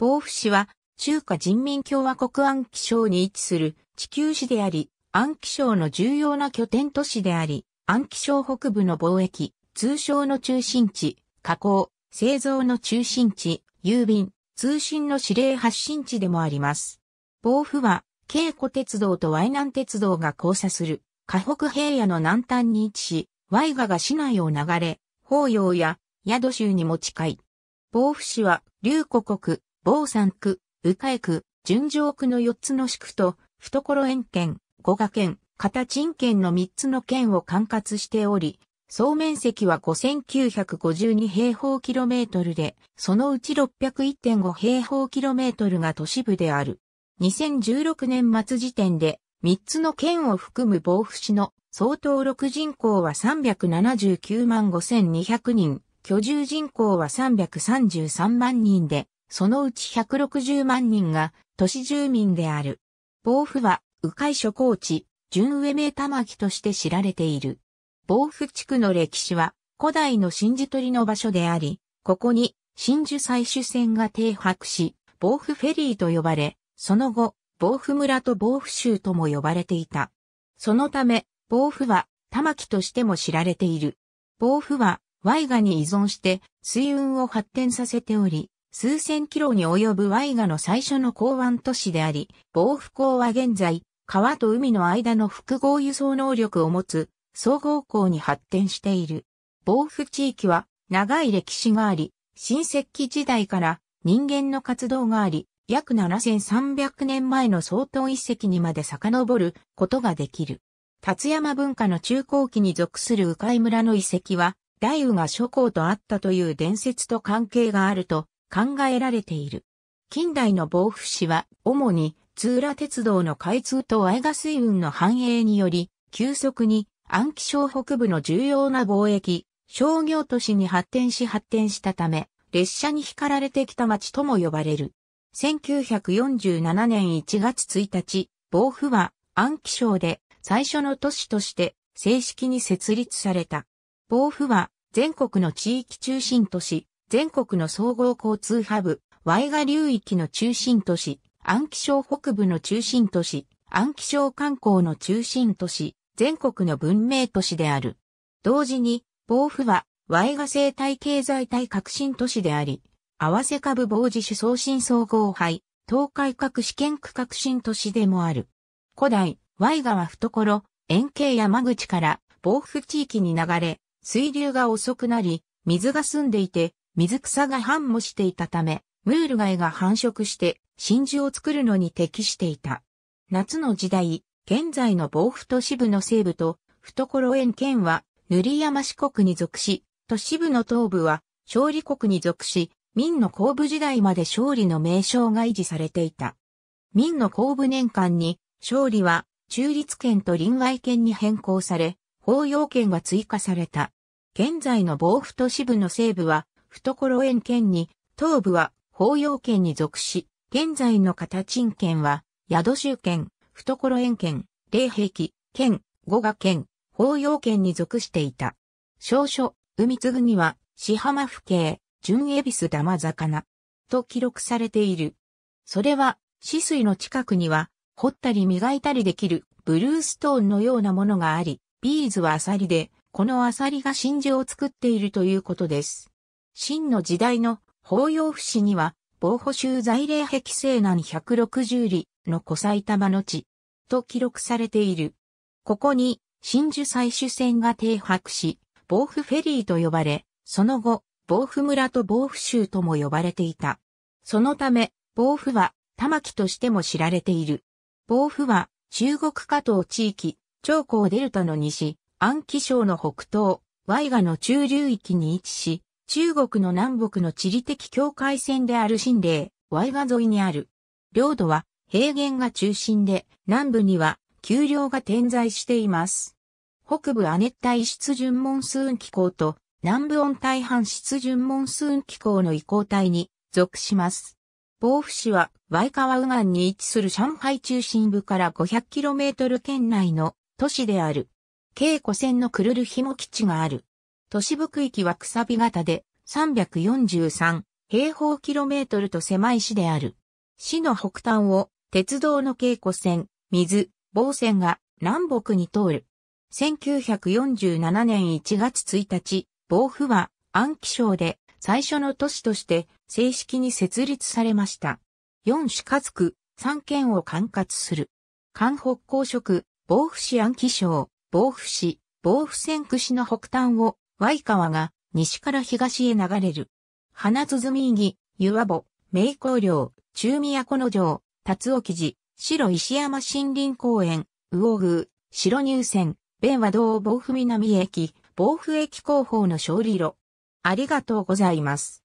防府市は、中華人民共和国安徽省に位置する地球市であり、安徽省の重要な拠点都市であり、安徽省北部の貿易、通商の中心地、加工、製造の中心地、郵便、通信の指令発信地でもあります。防府は、京湖鉄道と淮南鉄道が交差する、河北平野の南端に位置し、淮河が市内を流れ、法要や宿州にも近い。防府市は、龍古国、坊山区、宇海区、純情区の4つの市区と、懐園県、五賀県、片鎮県の3つの県を管轄しており、総面積は5952平方キロメートルで、そのうち601.5平方キロメートルが都市部である。2016年末時点で、3つの県を含む防府市の総登録人口は379万5200人、居住人口は333万人で、そのうち160万人が都市住民である。防府は、鵜飼諸高地、純上名玉木として知られている。防府地区の歴史は、古代の真珠取りの場所であり、ここに真珠採取船が停泊し、防府フェリーと呼ばれ、その後、防府村と防府州とも呼ばれていた。そのため、防府は玉木としても知られている。防府は、ワイガに依存して水運を発展させており、数千キロに及ぶワイガの最初の港湾都市であり、防府港は現在、川と海の間の複合輸送能力を持つ、総合港に発展している。防府地域は、長い歴史があり、新石器時代から人間の活動があり、約7300年前の総統遺跡にまで遡ることができる。辰山文化の中高期に属する鵜飼村の遺跡は、大雨が諸侯とあったという伝説と関係があると考えられている。近代の防府市は、主に、津浦鉄道の開通と愛賀水運の繁栄により、急速に、安徽省北部の重要な貿易、商業都市に発展し発展したため、列車に光られてきた町とも呼ばれる。1947年1月1日、防府は安徽省で最初の都市として正式に設立された。防府は全国の地域中心都市、全国の総合交通ハブ、ワイガ流域の中心都市、安徽省北部の中心都市、安徽省観光の中心都市、全国の文明都市である。同時に、防府は、ワイガ生態経済体革新都市であり、合わせ株防止主送信総合杯、東海各試験区革新都市でもある。古代、ワイガは懐、円形山口から、防府地域に流れ、水流が遅くなり、水が澄んでいて、水草が繁茂していたため、ムール貝が繁殖して真珠を作るのに適していた。夏の時代、現在の防府都市部の西部と懐園県は塗山四国に属し、都市部の東部は勝利国に属し、明の後部時代まで勝利の名称が維持されていた。明の後部年間に、勝利は中立県と臨外県に変更され、法要県が追加された。現在の防府都市部の西部は、懐園県に、東部は法要県に属し、現在の形鎮県は、宿州県、懐園県、霊壁、県、五賀県、法要県に属していた。少書、海継には、四浜府警、純恵比寿玉魚、と記録されている。それは、死水の近くには、掘ったり磨いたりできる、ブルーストーンのようなものがあり、ビーズはアサリで、このアサリが真珠を作っているということです。真の時代の法要不死には、防補州在霊壁西南160里の古埼玉の地と記録されている。ここに真珠採取船が停泊し、防府フェリーと呼ばれ、その後、防府村と防府州とも呼ばれていた。そのため、防府は玉木としても知られている。防府は中国加東地域、長江デルタの西、安徽省の北東、ワイガの中流域に位置し、中国の南北の地理的境界線である新霊、ワイガ沿いにある。領土は平原が中心で、南部には丘陵が点在しています。北部亜熱帯湿潤モンスーン気候と南部温帯半湿潤モンスーン気候の移行帯に属します。防府市は、ワイ川ガンに位置する上海中心部から 500km 圏内の都市である。京湖線のクルルヒモ基地がある。都市部区域はくさび型で343平方キロメートルと狭い市である。市の北端を鉄道の稽古線、水、防線が南北に通る。1947年1月1日、防府は安徽省で最初の都市として正式に設立されました。4市つ区、3県を管轄する。関北公職、防府市安徽省、防府市、防府線区市の北端をワカ川が西から東へ流れる。花鼓木、湯和母、名光陵、中宮古の城、辰沖寺、白石山森林公園、魚宮、白入線、弁和道防府南駅、防府駅広報の勝利路。ありがとうございます。